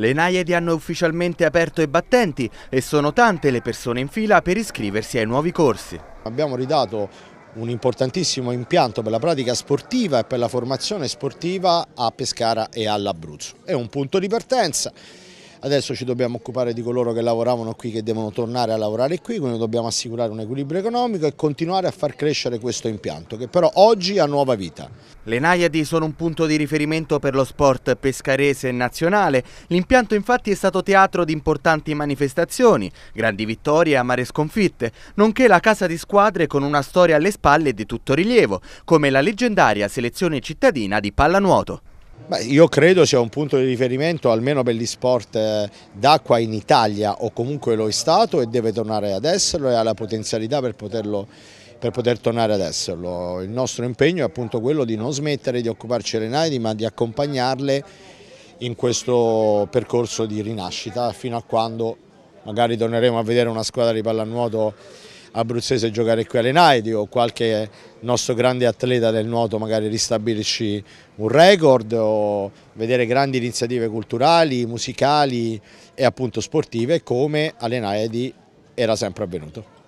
Le Naiadi hanno ufficialmente aperto i battenti e sono tante le persone in fila per iscriversi ai nuovi corsi. Abbiamo ridato un importantissimo impianto per la pratica sportiva e per la formazione sportiva a Pescara e all'Abruzzo. È un punto di partenza adesso ci dobbiamo occupare di coloro che lavoravano qui, che devono tornare a lavorare qui, quindi dobbiamo assicurare un equilibrio economico e continuare a far crescere questo impianto, che però oggi ha nuova vita. Le Naiadi sono un punto di riferimento per lo sport pescarese nazionale, l'impianto infatti è stato teatro di importanti manifestazioni, grandi vittorie e amare sconfitte, nonché la casa di squadre con una storia alle spalle di tutto rilievo, come la leggendaria selezione cittadina di pallanuoto. Beh, io credo sia un punto di riferimento almeno per gli sport eh, d'acqua in Italia o comunque lo è stato e deve tornare ad esserlo e ha la potenzialità per poterlo per poter tornare ad esserlo. Il nostro impegno è appunto quello di non smettere di occuparci delle naidi ma di accompagnarle in questo percorso di rinascita fino a quando magari torneremo a vedere una squadra di pallanuoto abruzzese giocare qui alle naidi o qualche nostro grande atleta del nuoto magari ristabilirci un record o vedere grandi iniziative culturali, musicali e appunto sportive come alle era sempre avvenuto.